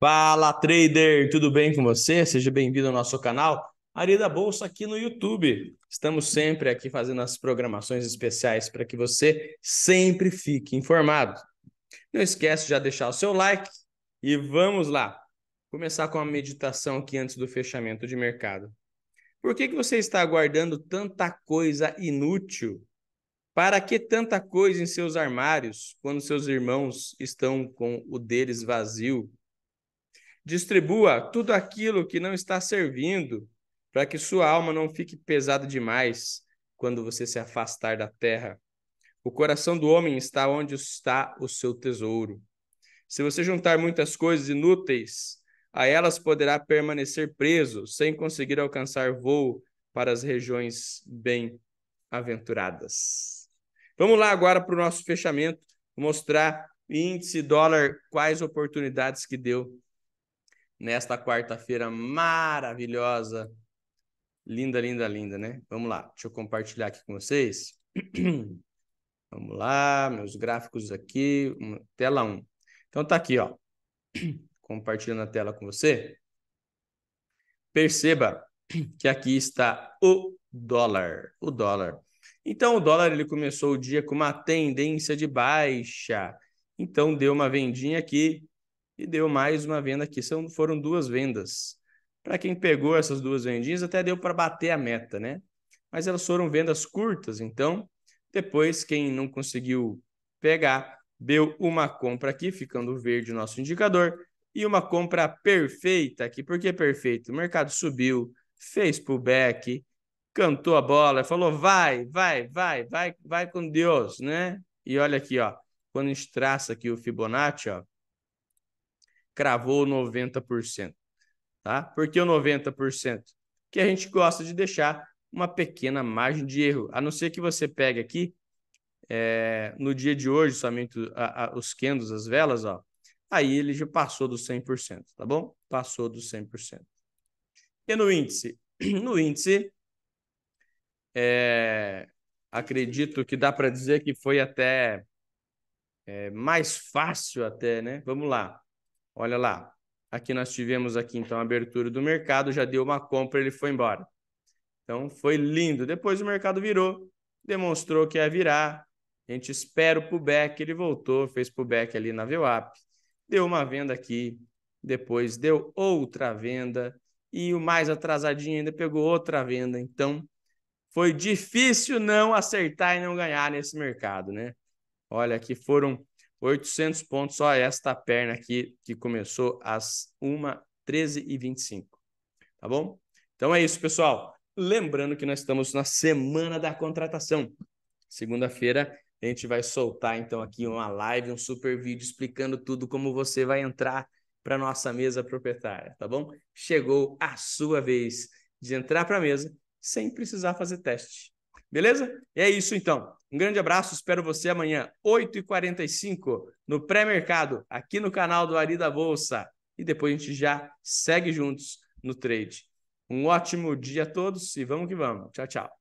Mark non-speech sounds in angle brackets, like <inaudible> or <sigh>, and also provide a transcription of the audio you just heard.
Fala, trader! Tudo bem com você? Seja bem-vindo ao nosso canal Aria da Bolsa aqui no YouTube. Estamos sempre aqui fazendo as programações especiais para que você sempre fique informado. Não esquece de já deixar o seu like e vamos lá. Começar com a meditação aqui antes do fechamento de mercado. Por que, que você está aguardando tanta coisa inútil? Para que tanta coisa em seus armários quando seus irmãos estão com o deles vazio? Distribua tudo aquilo que não está servindo, para que sua alma não fique pesada demais quando você se afastar da terra. O coração do homem está onde está o seu tesouro. Se você juntar muitas coisas inúteis, a elas poderá permanecer preso, sem conseguir alcançar voo para as regiões bem-aventuradas. Vamos lá agora para o nosso fechamento, mostrar índice dólar, quais oportunidades que deu nesta quarta-feira maravilhosa. Linda, linda, linda, né? Vamos lá, deixa eu compartilhar aqui com vocês. <clears throat> Vamos lá, meus gráficos aqui, tela 1. Então tá aqui, ó. <clears throat> Compartilhando a tela com você. Perceba que aqui está o dólar, o dólar. Então o dólar ele começou o dia com uma tendência de baixa. Então deu uma vendinha aqui, e deu mais uma venda aqui. São, foram duas vendas. Para quem pegou essas duas vendinhas, até deu para bater a meta, né? Mas elas foram vendas curtas, então depois quem não conseguiu pegar deu uma compra aqui, ficando verde o nosso indicador, e uma compra perfeita aqui. Por que perfeito? O mercado subiu, fez pullback, cantou a bola, falou vai, vai, vai, vai, vai com Deus, né? E olha aqui, ó, quando a gente traça aqui o Fibonacci, ó, cravou 90%. Tá? Por que o 90%? Que a gente gosta de deixar uma pequena margem de erro, a não ser que você pegue aqui, é, no dia de hoje, somente a, a, os candles, as velas, ó, aí ele já passou dos 100%, tá bom? Passou dos 100%. E no índice? <clears throat> No índice, é, acredito que dá para dizer que foi até é, mais fácil até, né? Vamos lá. Olha lá. Aqui nós tivemos aqui então a abertura do mercado, já deu uma compra, ele foi embora. Então foi lindo. Depois o mercado virou, demonstrou que ia virar. A gente espera o pullback, ele voltou, fez pullback ali na VWAP. Deu uma venda aqui, depois deu outra venda e o mais atrasadinho ainda pegou outra venda. Então, foi difícil não acertar e não ganhar nesse mercado, né? Olha que foram 800 pontos só esta perna aqui que começou às 1h13h25. Tá bom? Então é isso, pessoal. Lembrando que nós estamos na semana da contratação. Segunda-feira a gente vai soltar então aqui uma live, um super vídeo explicando tudo como você vai entrar para nossa mesa proprietária, tá bom? Chegou a sua vez de entrar para a mesa sem precisar fazer teste. Beleza? É isso então. Um grande abraço, espero você amanhã, 8h45, no pré-mercado, aqui no canal do Ari da Bolsa. E depois a gente já segue juntos no trade. Um ótimo dia a todos e vamos que vamos. Tchau, tchau.